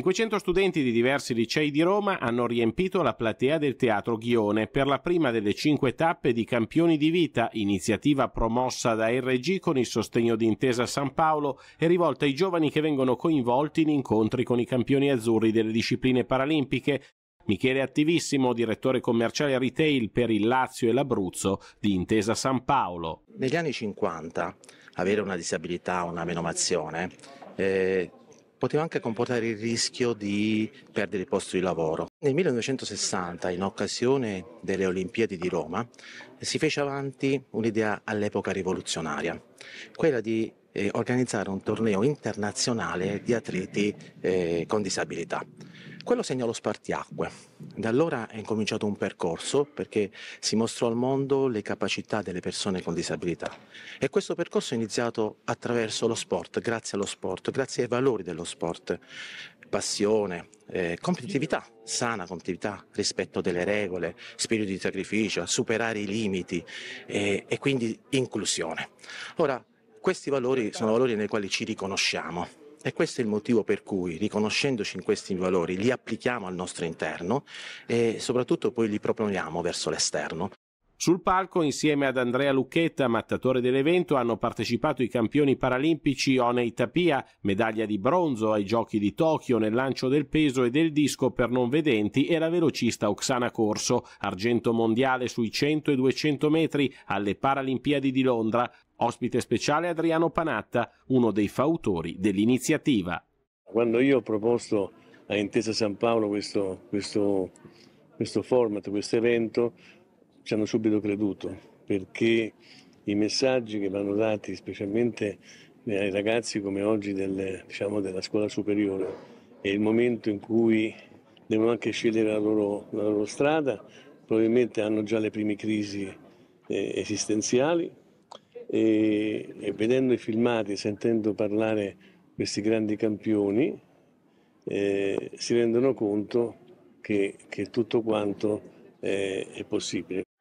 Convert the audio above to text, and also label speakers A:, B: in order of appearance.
A: 500 studenti di diversi licei di Roma hanno riempito la platea del Teatro Ghione per la prima delle cinque tappe di Campioni di Vita, iniziativa promossa da RG con il sostegno di Intesa San Paolo e rivolta ai giovani che vengono coinvolti in incontri con i campioni azzurri delle discipline paralimpiche. Michele Attivissimo, direttore commerciale retail per il Lazio e l'Abruzzo di Intesa San Paolo. Negli anni 50 avere una disabilità,
B: una menomazione, eh, poteva anche comportare il rischio di perdere il posto di lavoro. Nel 1960, in occasione delle Olimpiadi di Roma, si fece avanti un'idea all'epoca rivoluzionaria, quella di eh, organizzare un torneo internazionale di atleti eh, con disabilità. Quello segna lo spartiacque. Da allora è incominciato un percorso perché si mostrò al mondo le capacità delle persone con disabilità e questo percorso è iniziato attraverso lo sport, grazie allo sport, grazie ai valori dello sport, passione, eh, competitività, sana competitività, rispetto delle regole, spirito di sacrificio, superare i limiti eh, e quindi inclusione. Ora, questi valori sono valori nei quali ci riconosciamo e questo è il motivo per cui, riconoscendoci in questi valori, li
A: applichiamo al nostro interno e soprattutto poi li proponiamo verso l'esterno. Sul palco, insieme ad Andrea Lucchetta, mattatore dell'evento, hanno partecipato i campioni paralimpici Onei Tapia, medaglia di bronzo ai Giochi di Tokyo nel lancio del peso e del disco per non vedenti, e la velocista Oksana Corso, argento mondiale sui 100 e 200 metri alle Paralimpiadi di Londra. Ospite speciale Adriano Panatta,
C: uno dei fautori dell'iniziativa. Quando io ho proposto a Intesa San Paolo questo, questo, questo format, questo evento, ci hanno subito creduto perché i messaggi che vanno dati specialmente eh, ai ragazzi come oggi del, diciamo, della scuola superiore è il momento in cui devono anche scegliere la loro, la loro strada, probabilmente hanno già le prime crisi eh, esistenziali, e, e vedendo i filmati, sentendo parlare questi grandi campioni, eh, si rendono conto che, che tutto quanto eh, è possibile.